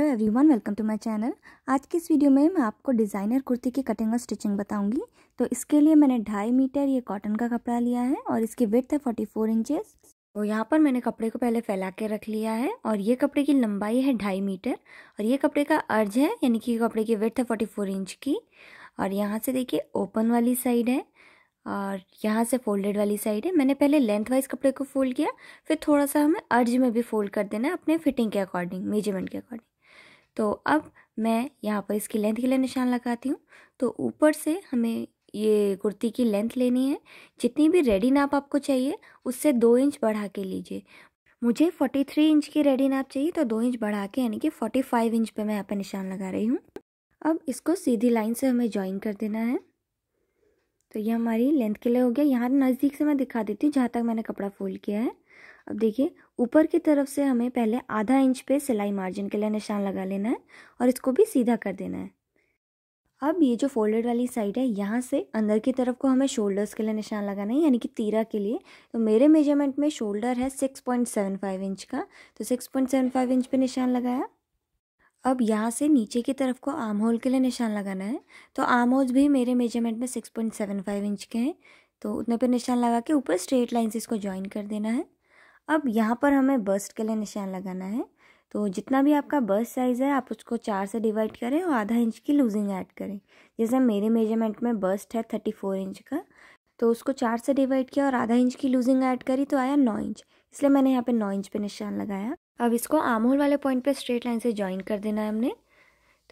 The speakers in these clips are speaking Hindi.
hello everyone welcome to my channel आज की इस वीडियो में मैं आपको डिज़ाइनर कुर्ती की कटिंग और स्टिचिंग बताऊंगी तो इसके लिए मैंने ढाई मीटर ये कॉटन का कपड़ा लिया है और इसकी विथ है फोर्टी फोर इंचेस तो यहाँ पर मैंने कपड़े को पहले फैला के रख लिया है और ये कपड़े की लंबाई है ढाई मीटर और ये कपड़े का अर्ज है यानी कि कपड़े की विथ है फोर्टी फोर इंच की और यहाँ से देखिए ओपन वाली साइड है और यहाँ से फोल्डेड वाली साइड है मैंने पहले लेंथ वाइज कपड़े को फोल्ड किया फिर थोड़ा सा हमें अर्ज में भी फोल्ड कर देना है अपने फिटिंग के अकॉर्डिंग मेजरमेंट के अकॉर्डिंग तो अब मैं यहाँ पर इसकी लेंथ के लिए निशान लगाती हूँ तो ऊपर से हमें ये कुर्ती की लेंथ लेनी है जितनी भी रेडी नाप आपको चाहिए उससे दो इंच बढ़ा के लीजिए मुझे 43 इंच की रेडी नाप चाहिए तो दो इंच बढ़ा के यानी कि 45 इंच पे मैं यहाँ पर निशान लगा रही हूँ अब इसको सीधी लाइन से हमें ज्वाइन कर देना है तो ये हमारी लेंथ के लिए हो गया यहाँ नज़दीक से मैं दिखा देती हूँ जहाँ तक मैंने कपड़ा फोल्ड किया है अब देखिए ऊपर की तरफ से हमें पहले आधा इंच पे सिलाई मार्जिन के लिए निशान लगा लेना है और इसको भी सीधा कर देना है अब ये जो फोल्डेड वाली साइड है यहाँ से अंदर की तरफ को हमें शोल्डर्स के लिए निशान लगाना है यानी कि तीरा के लिए तो मेरे मेजरमेंट में शोल्डर है six point seven five inch का तो six point seven five inch पे निशान लगाया अब यहाँ से नीचे की तरफ को आर्म होल के लिए निशान लगाना है तो आर्म होल्स भी मेरे मेजरमेंट में six point seven five inch के हैं तो उतने पर निशान लगा के ऊपर स्ट्रेट लाइन से इसको ज्वाइन कर देना है अब यहाँ पर हमें बस्ट के लिए निशान लगाना है तो जितना भी आपका बस्ट साइज़ है आप उसको चार से डिवाइड करें और आधा इंच की लूजिंग ऐड करें जैसे मेरे मेजरमेंट में बस्ट है थर्टी फोर इंच का तो उसको चार से डिवाइड किया और आधा इंच की लूजिंग ऐड करी तो आया नौ इंच इसलिए मैंने यहाँ पे नौ इंच पे निशान लगाया अब इसको आम वाले पॉइंट पे स्ट्रेट लाइन से ज्वाइन कर देना है हमने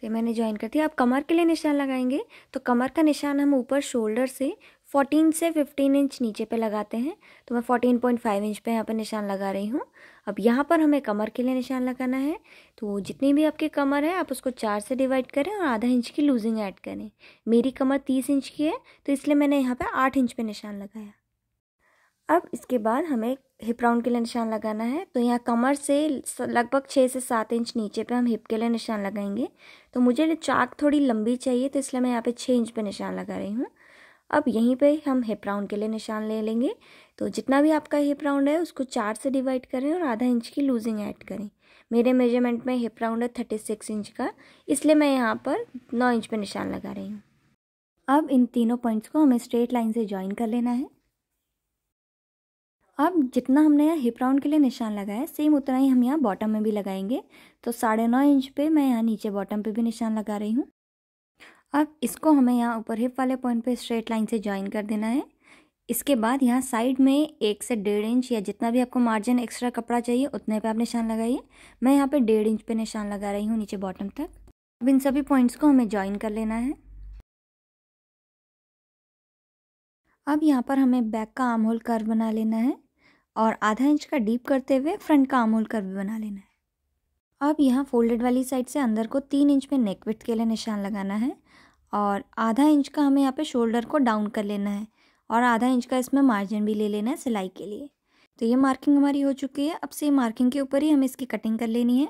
तो मैंने ज्वाइन कर दिया आप कमर के लिए निशान लगाएंगे तो कमर का निशान हम ऊपर शोल्डर से 14 से 15 इंच नीचे पे लगाते हैं तो मैं 14.5 इंच पे यहाँ पर निशान लगा रही हूँ अब यहाँ पर हमें कमर के लिए निशान लगाना है तो जितनी भी आपकी कमर है आप उसको चार से डिवाइड करें और आधा इंच की लूजिंग ऐड करें मेरी कमर 30 इंच की है तो इसलिए मैंने यहाँ पर आठ इंच पे निशान लगाया अब इसके बाद हमें हिप राउंड के लिए निशान लगाना है तो यहाँ कमर से लगभग छः से सात इंच नीचे पे हम हिप के लिए निशान लगाएंगे तो मुझे चाक थोड़ी लंबी चाहिए तो इसलिए मैं यहाँ पे छः इंच पे निशान लगा रही हूँ अब यहीं पे हम हिप राउंड के लिए निशान ले लेंगे तो जितना भी आपका हिप राउंड है उसको चार से डिवाइड करें और आधा इंच की लूजिंग ऐड करें मेरे मेजरमेंट में हिप राउंड है थर्टी सिक्स इंच का इसलिए मैं यहाँ पर नौ इंच पे निशान लगा रही हूँ अब इन तीनों पॉइंट्स को हमें स्ट्रेट लाइन से ज्वाइन कर लेना है अब जितना हमने यहाँ हिप राउंड के लिए निशान लगाया सेम उतना ही हम यहाँ बॉटम में भी लगाएंगे तो साढ़े नौ इंच पे मैं यहाँ नीचे बॉटम पे भी निशान लगा रही हूँ अब इसको हमें यहाँ ऊपर हिप वाले पॉइंट पे स्ट्रेट लाइन से ज्वाइन कर देना है इसके बाद यहाँ साइड में एक से डेढ़ इंच या जितना भी आपको मार्जिन एक्स्ट्रा कपड़ा चाहिए उतने पे आप निशान लगाइए मैं यहाँ पे डेढ़ इंच पे निशान लगा रही हूँ नीचे बॉटम तक अब इन सभी पॉइंट्स को हमें ज्वाइन कर लेना है अब यहाँ पर हमें बैक का आम होल कर्व बना लेना है और आधा इंच का डीप करते हुए फ्रंट का आम होल कर्व बना लेना है अब यहाँ फोल्डेड वाली साइड से अंदर को तीन इंच पे नेक विथ के लिए निशान लगाना है और आधा इंच का हमें यहाँ पे शोल्डर को डाउन कर लेना है और आधा इंच का इसमें मार्जिन भी ले लेना है सिलाई के लिए तो ये मार्किंग हमारी हो चुकी है अब से मार्किंग के ऊपर ही हमें इसकी कटिंग कर लेनी है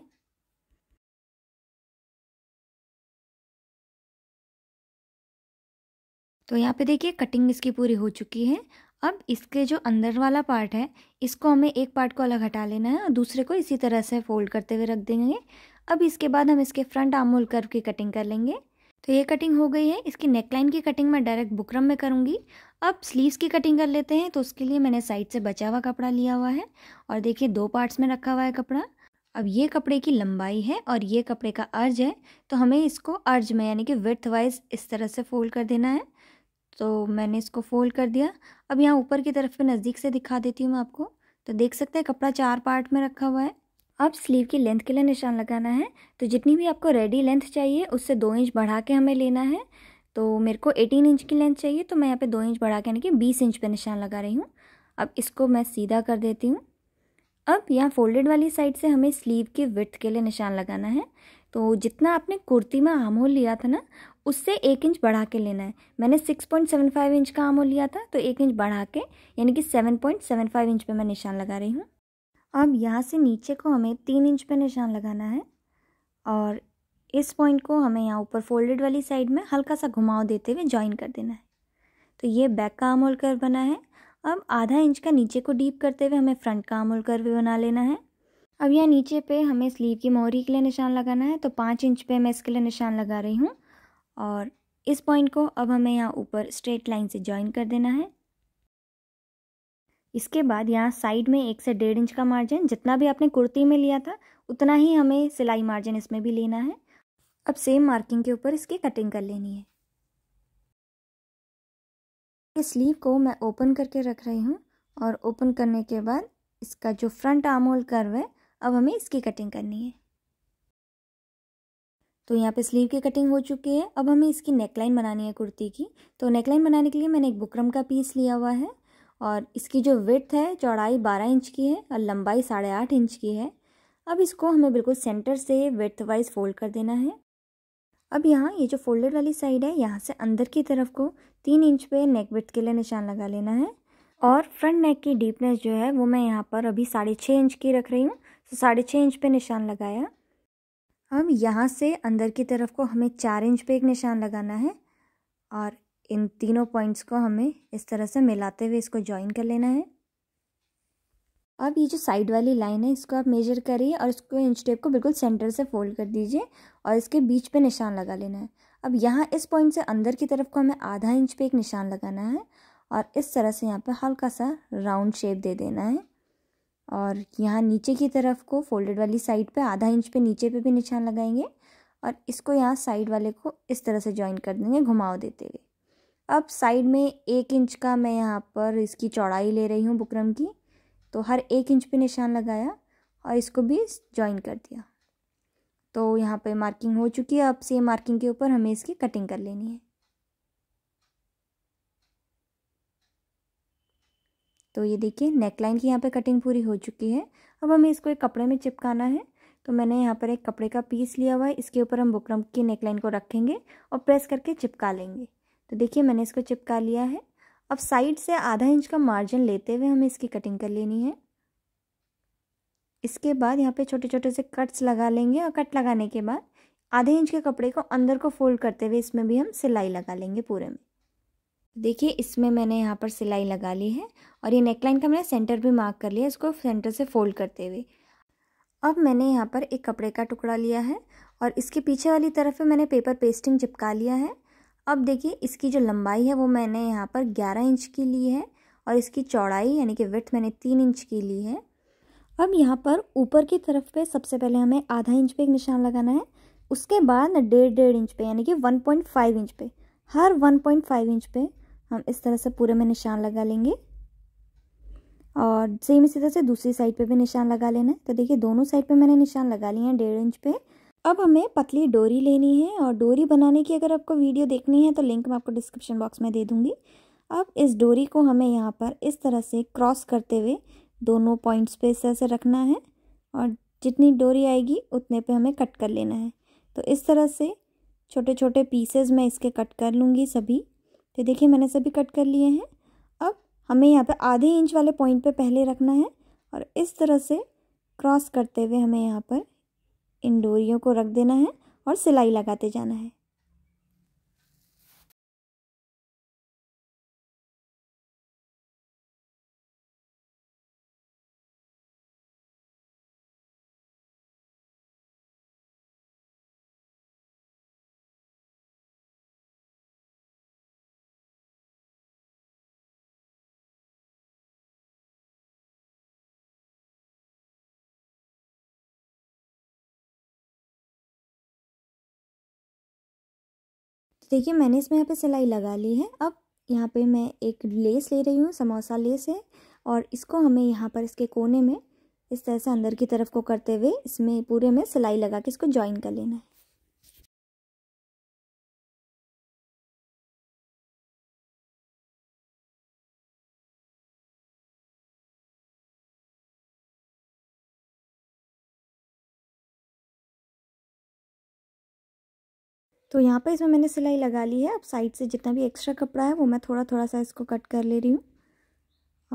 तो यहाँ पे देखिए कटिंग इसकी पूरी हो चुकी है अब इसके जो अंदर वाला पार्ट है इसको हमें एक पार्ट को अलग हटा लेना है और दूसरे को इसी तरह से फोल्ड करते हुए रख देंगे अब इसके बाद हम इसके फ्रंट आमोल कर्व की कटिंग कर लेंगे तो ये कटिंग हो गई है इसकी नेकलाइन की कटिंग मैं डायरेक्ट बुकरम में करूँगी अब स्लीव्स की कटिंग कर लेते हैं तो उसके लिए मैंने साइड से बचा हुआ कपड़ा लिया हुआ है और देखिए दो पार्ट्स में रखा हुआ है कपड़ा अब ये कपड़े की लंबाई है और ये कपड़े का अर्ज है तो हमें इसको अर्ज में यानी कि विथ वाइज इस तरह से फोल्ड कर देना है तो मैंने इसको फोल्ड कर दिया अब यहाँ ऊपर की तरफ पे नज़दीक से दिखा देती हूँ मैं आपको तो देख सकते हैं कपड़ा चार पार्ट में रखा हुआ है अब स्लीव की लेंथ के लिए निशान लगाना है तो जितनी भी आपको रेडी लेंथ चाहिए उससे दो इंच बढ़ा के हमें लेना है तो मेरे को एटीन इंच की लेंथ चाहिए तो मैं यहाँ पे दो इंच बढ़ा के यानी कि बीस इंच पे निशान लगा रही हूँ अब इसको मैं सीधा कर देती हूँ अब यहाँ फोल्डेड वाली साइड से हमें स्लीव की विथ के लिए निशान लगाना है तो जितना आपने कुर्ती में आम होल लिया था ना उससे एक इंच बढ़ा के लेना है मैंने six point seven five inch का आम होल लिया था तो एक इंच बढ़ा के यानी कि seven point seven five inch पे मैं निशान लगा रही हूँ अब यहाँ से नीचे को हमें तीन इंच पे निशान लगाना है और इस पॉइंट को हमें यहाँ ऊपर फोल्डेड वाली साइड में हल्का सा घुमाव देते हुए ज्वाइन कर देना है तो ये बैक का आर्म कर बना है अब आधा इंच का नीचे को डीप करते हुए हमें फ्रंट का आर्म कर भी बना लेना है अब यहाँ नीचे पे हमें स्लीव की मोहरी के लिए निशान लगाना है तो पाँच इंच पे मैं इसके लिए निशान लगा रही हूँ और इस पॉइंट को अब हमें यहाँ ऊपर स्ट्रेट लाइन से ज्वाइन कर देना है इसके बाद यहाँ साइड में एक से डेढ़ इंच का मार्जिन जितना भी आपने कुर्ती में लिया था उतना ही हमें सिलाई मार्जिन इसमें भी लेना है अब सेम मार्किंग के ऊपर इसकी कटिंग कर लेनी है इस स्लीव को मैं ओपन करके रख रही हूँ और ओपन करने के बाद इसका जो फ्रंट आर्म होल कर्व है अब हमें इसकी कटिंग करनी है तो यहाँ पे स्लीव की कटिंग हो चुकी है अब हमें इसकी नेकलाइन बनानी है कुर्ती की तो नेकलाइन बनाने के लिए मैंने एक बुकरम का पीस लिया हुआ है और इसकी जो विथ है चौड़ाई बारह इंच की है और लंबाई साढ़े आठ इंच की है अब इसको हमें बिल्कुल सेंटर से विथ वाइज फोल्ड कर देना है अब यहाँ ये जो फोल्डेड वाली साइड है यहाँ से अंदर की तरफ को तीन इंच पे नेक विथ के लिए निशान लगा लेना है और फ्रंट नेक की डीपनेस जो है वो मैं यहाँ पर अभी साढ़े छः इंच की रख रही हूँ तो साढ़े छः इंच पे निशान लगाया अब यहाँ से अंदर की तरफ को हमें चार इंच पे एक निशान लगाना है और इन तीनों पॉइंट्स को हमें इस तरह से मिलाते हुए इसको ज्वाइन कर लेना है अब ये जो साइड वाली लाइन है इसको आप मेजर करिए और इसको इंच टेप को बिल्कुल सेंटर से फोल्ड कर दीजिए और इसके बीच पे निशान लगा लेना है अब यहाँ इस पॉइंट से अंदर की तरफ को हमें आधा इंच पे एक निशान लगाना है और इस तरह से यहाँ पे हल्का सा राउंड शेप दे देना है और यहाँ नीचे की तरफ को फोल्डेड वाली साइड पर आधा इंच पर नीचे पर भी निशान लगाएंगे और इसको यहाँ साइड वाले को इस तरह से ज्वाइन कर देंगे घुमाव देते हुए अब साइड में एक इंच का मैं यहाँ पर इसकी चौड़ाई ले रही हूँ बुकरम की तो हर एक इंच पे निशान लगाया और इसको भी जॉइन कर दिया तो यहाँ पे मार्किंग हो चुकी है अब सेम मार्किंग के ऊपर हमें इसकी कटिंग कर लेनी है तो ये देखिए नेक लाइन की यहाँ पे कटिंग पूरी हो चुकी है अब हमें इसको एक कपड़े में चिपकाना है तो मैंने यहाँ पर एक कपड़े का पीस लिया हुआ है इसके ऊपर हम बुकरम की नेकलाइन को रखेंगे और प्रेस करके चिपका लेंगे तो देखिए मैंने इसको चिपका लिया है अब साइड से आधा इंच का मार्जिन लेते हुए हमें इसकी कटिंग कर लेनी है इसके बाद यहाँ पे छोटे छोटे से कट्स लगा लेंगे और कट लगाने के बाद आधे इंच के कपड़े को अंदर को फोल्ड करते हुए इसमें भी हम सिलाई लगा लेंगे पूरे में देखिए इसमें मैंने यहाँ पर सिलाई लगा ली है और ये नेकलाइन का मैंने सेंटर भी मार्क कर लिया इसको सेंटर से फोल्ड करते हुए अब मैंने यहाँ पर एक कपड़े का टुकड़ा लिया है और इसके पीछे वाली तरफ पे मैंने पेपर पेस्टिंग चिपका लिया है अब देखिए इसकी जो लंबाई है वो मैंने यहाँ पर ग्यारह इंच की ली है और इसकी चौड़ाई यानी कि विथ मैंने तीन इंच की ली है अब यहाँ पर ऊपर की तरफ पे सबसे पहले हमें आधा इंच पे एक निशान लगाना है उसके बाद डेढ़ डेढ़ इंच पे यानी कि 1.5 इंच पे हर 1.5 इंच पे हम इस तरह से पूरे में निशान लगा लेंगे और सेम इसी तरह से दूसरी साइड पर भी निशान लगा लेना है तो देखिए दोनों साइड पर मैंने निशान लगा लिए हैं डेढ़ इंच पर अब हमें पतली डोरी लेनी है और डोरी बनाने की अगर आपको वीडियो देखनी है तो लिंक मैं आपको डिस्क्रिप्शन बॉक्स में दे दूँगी अब इस डोरी को हमें यहाँ पर इस तरह से क्रॉस करते हुए दोनों पॉइंट्स पे इस तरह से रखना है और जितनी डोरी आएगी उतने पे हमें कट कर लेना है तो इस तरह से छोटे छोटे पीसेज मैं इसके कट कर लूँगी सभी तो देखिए मैंने सभी कट कर लिए हैं अब हमें यहाँ पे आधे इंच वाले पॉइंट पे पहले रखना है और इस तरह से क्रॉस करते हुए हमें यहाँ पर इन डोरियों को रख देना है और सिलाई लगाते जाना है देखिए मैंने इसमें यहाँ पे सिलाई लगा ली है अब यहाँ पे मैं एक लेस ले रही हूँ समोसा लेस है और इसको हमें यहाँ पर इसके कोने में इस तरह से अंदर की तरफ को करते हुए इसमें पूरे में सिलाई लगा के इसको ज्वाइन कर लेना है तो यहाँ पर इसमें मैंने सिलाई लगा ली है अब साइड से जितना भी एक्स्ट्रा कपड़ा है वो मैं थोड़ा थोड़ा सा इसको कट कर ले रही हूँ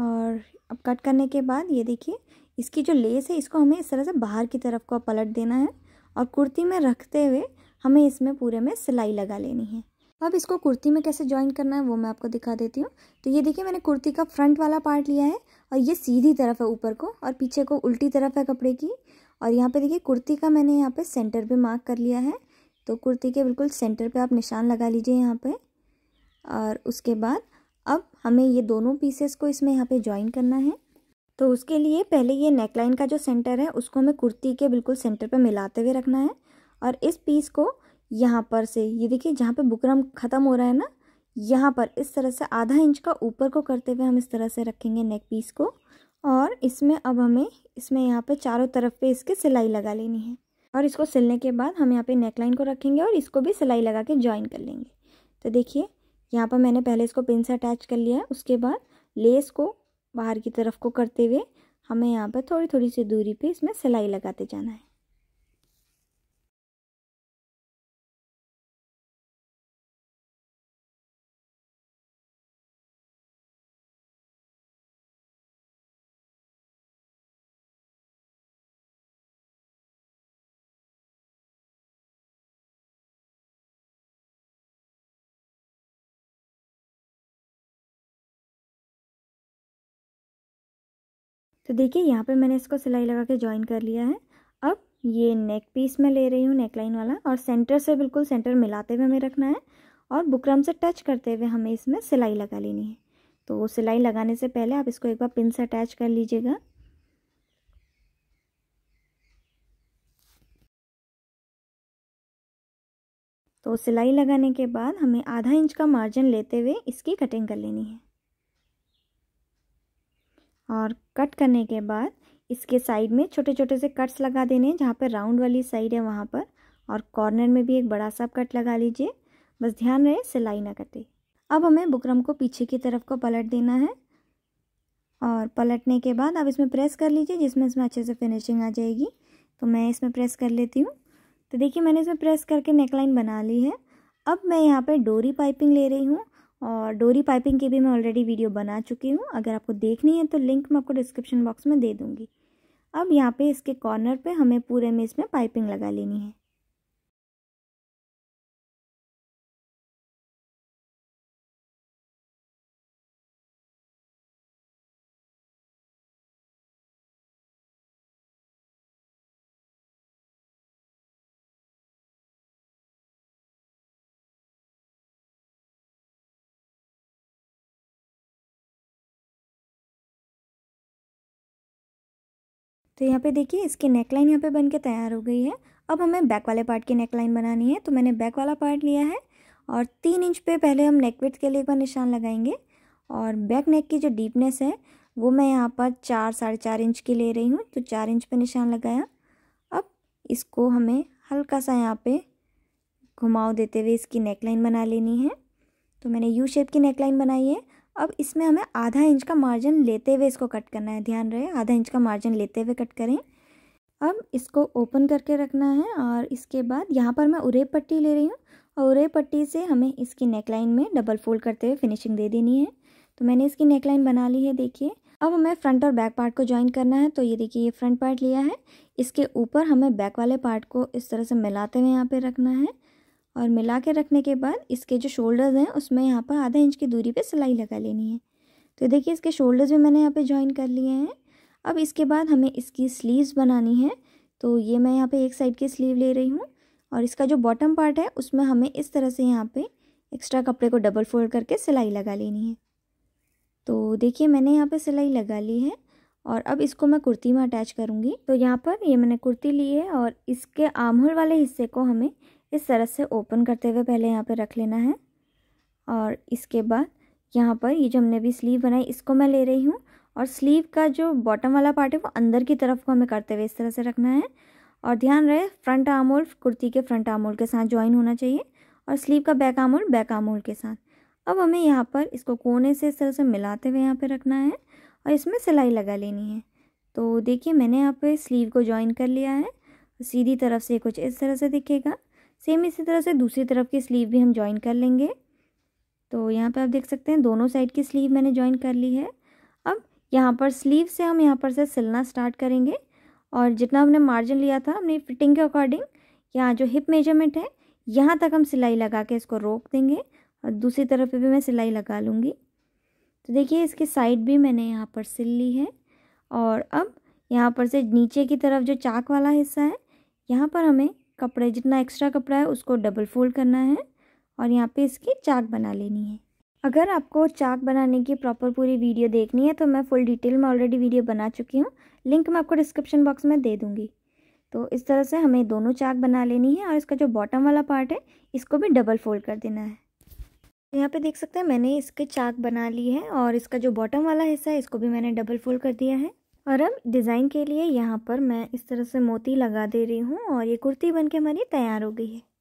और अब कट करने के बाद ये देखिए इसकी जो लेस है इसको हमें इस तरह से बाहर की तरफ को पलट देना है और कुर्ती में रखते हुए हमें इसमें पूरे में सिलाई लगा लेनी है अब इसको कुर्ती में कैसे ज्वाइन करना है वो मैं आपको दिखा देती हूँ तो ये देखिए मैंने कुर्ती का फ्रंट वाला पार्ट लिया है और ये सीधी तरफ है ऊपर को और पीछे को उल्टी तरफ है कपड़े की और यहाँ पे देखिए कुर्ती का मैंने यहाँ पे सेंटर पे मार्क कर लिया है तो कुर्ती के बिल्कुल सेंटर पे आप निशान लगा लीजिए यहाँ पे और उसके बाद अब हमें ये दोनों पीसेस को इसमें यहाँ पे ज्वाइन करना है तो उसके लिए पहले ये नेकलाइन का जो सेंटर है उसको हमें कुर्ती के बिल्कुल सेंटर पर मिलाते हुए रखना है और इस पीस को यहाँ पर से ये देखिए जहाँ पर बुकरम ख़त्म हो रहा है ना यहाँ पर इस तरह से आधा इंच का ऊपर को करते हुए हम इस तरह से रखेंगे नेक पीस को और इसमें अब हमें इसमें यहाँ पे चारों तरफ पे इसके सिलाई लगा लेनी है और इसको सिलने के बाद हम यहाँ पे नेक लाइन को रखेंगे और इसको भी सिलाई लगा के ज्वाइन कर लेंगे तो देखिए यहाँ पर मैंने पहले इसको पिन से अटैच कर लिया है उसके बाद लेस को बाहर की तरफ को करते हुए हमें यहाँ पर थोड़ी थोड़ी सी दूरी पे इसमें सिलाई लगाते जाना है तो देखिए यहाँ पे मैंने इसको सिलाई लगा के ज्वाइन कर लिया है अब ये नेक पीस मैं ले रही हूँ नेक लाइन वाला और सेंटर से बिल्कुल सेंटर मिलाते हुए हमें रखना है और बुकरम से टच करते हुए हमें इसमें सिलाई लगा लेनी है तो सिलाई लगाने से पहले आप इसको एक बार पिन से अटैच कर लीजिएगा तो सिलाई लगाने के बाद हमें आधा इंच का मार्जिन लेते हुए इसकी कटिंग कर लेनी है और कट करने के बाद इसके साइड में छोटे छोटे से कट्स लगा देने हैं जहाँ पर राउंड वाली साइड है वहाँ पर और कॉर्नर में भी एक बड़ा सा कट लगा लीजिए बस ध्यान रहे सिलाई ना कटे अब हमें बुकरम को पीछे की तरफ को पलट देना है और पलटने के बाद अब इसमें प्रेस कर लीजिए जिसमें इसमें अच्छे से फिनिशिंग आ जाएगी तो मैं इसमें प्रेस कर लेती हूँ तो देखिए मैंने इसमें प्रेस करके नेकलाइन बना ली है अब मैं यहाँ पर डोरी पाइपिंग ले रही हूँ और डोरी पाइपिंग की भी मैं ऑलरेडी वीडियो बना चुकी हूँ अगर आपको देखनी है तो लिंक मैं आपको डिस्क्रिप्शन बॉक्स में दे दूँगी अब यहाँ पे इसके कॉर्नर पे हमें पूरे में इसमें पाइपिंग लगा लेनी है तो यहाँ पे देखिए इसकी नेकलाइन यहाँ पे बन के तैयार हो गई है अब हमें बैक वाले पार्ट की नेक लाइन बनानी है तो मैंने बैक वाला पार्ट लिया है और तीन इंच पे पहले हम नेक विथ के लिए एक बार निशान लगाएंगे और बैक नेक की जो डीपनेस है वो मैं यहाँ पर चार साढ़े चार इंच की ले रही हूँ तो चार इंच पर निशान लगाया अब इसको हमें हल्का सा यहाँ पर घुमाव देते हुए इसकी नेक लाइन बना लेनी है तो मैंने यू शेप की नेक लाइन बनाई है अब इसमें हमें आधा इंच का मार्जिन लेते हुए इसको कट करना है ध्यान रहे आधा इंच का मार्जिन लेते हुए कट करें अब इसको ओपन करके रखना है और इसके बाद यहाँ पर मैं उरे पट्टी ले रही हूँ और उरे पट्टी से हमें इसकी नेकलाइन में डबल फोल्ड करते हुए फिनिशिंग दे देनी है तो मैंने इसकी नेकलाइन बना ली है देखिए अब हमें फ्रंट और बैक पार्ट को ज्वाइन करना है तो ये देखिए ये फ्रंट पार्ट लिया है इसके ऊपर हमें बैक वाले पार्ट को इस तरह से मिलाते हुए यहाँ पर रखना है और मिला के रखने के बाद इसके जो शोल्डर्स हैं उसमें यहाँ पर आधा इंच की दूरी पे सिलाई लगा लेनी है तो देखिए इसके शोल्डर्स भी मैंने यहाँ पे ज्वाइन कर लिए हैं अब इसके बाद हमें इसकी स्लीव्स बनानी है तो ये मैं यहाँ पे एक साइड की स्लीव ले रही हूँ और इसका जो बॉटम पार्ट है उसमें हमें इस तरह से यहाँ पर एक्स्ट्रा कपड़े को डबल फोल्ड करके सिलाई लगा लेनी है तो देखिए मैंने यहाँ पर सिलाई लगा ली है और अब इसको मैं कुर्ती में अटैच करूँगी तो यहाँ पर ये मैंने कुर्ती ली है और इसके आमहुल वाले हिस्से को हमें इस तरह से ओपन करते हुए पहले यहाँ पर रख लेना है और इसके बाद यहाँ पर ये जो हमने भी स्लीव बनाई इसको मैं ले रही हूँ और स्लीव का जो बॉटम वाला पार्ट है वो अंदर की तरफ को हमें करते हुए इस तरह से रखना है और ध्यान रहे फ्रंट आमोल कुर्ती के फ्रंट आमोल के साथ ज्वाइन होना चाहिए और स्लीव का बैक आमोल बैक आमोल के साथ अब हमें यहाँ पर इसको कोने से इस तरह से मिलाते हुए यहाँ पर रखना है और इसमें सिलाई लगा लेनी है तो देखिए मैंने यहाँ पर स्लीव को ज्वाइन कर लिया है सीधी तरफ से कुछ इस तरह से दिखेगा सेम इसी तरह से दूसरी तरफ की स्लीव भी हम ज्वाइन कर लेंगे तो यहाँ पे आप देख सकते हैं दोनों साइड की स्लीव मैंने ज्वाइन कर ली है अब यहाँ पर स्लीव से हम यहाँ पर से सिलना स्टार्ट करेंगे और जितना हमने मार्जिन लिया था हमने फिटिंग के अकॉर्डिंग यहाँ जो हिप मेजरमेंट है यहाँ तक हम सिलाई लगा के इसको रोक देंगे और दूसरी तरफ पे भी मैं सिलाई लगा लूँगी तो देखिए इसकी साइड भी मैंने यहाँ पर सिल ली है और अब यहाँ पर से नीचे की तरफ जो चाक वाला हिस्सा है यहाँ पर हमें कपड़े जितना एक्स्ट्रा कपड़ा है उसको डबल फोल्ड करना है और यहाँ पे इसकी चाक बना लेनी है अगर आपको चाक बनाने की प्रॉपर पूरी वीडियो देखनी है तो मैं फुल डिटेल में ऑलरेडी वीडियो बना चुकी हूँ लिंक मैं आपको डिस्क्रिप्शन बॉक्स में दे दूँगी तो इस तरह से हमें दोनों चाक बना लेनी है और इसका जो बॉटम वाला पार्ट है इसको भी डबल फोल्ड कर देना है तो यहाँ पे देख सकते हैं मैंने इसके चाक बना ली है और इसका जो बॉटम वाला हिस्सा है इसको भी मैंने डबल फोल्ड कर दिया है और अब डिज़ाइन के लिए यहाँ पर मैं इस तरह से मोती लगा दे रही हूँ और ये कुर्ती बनके हमारी तैयार हो गई है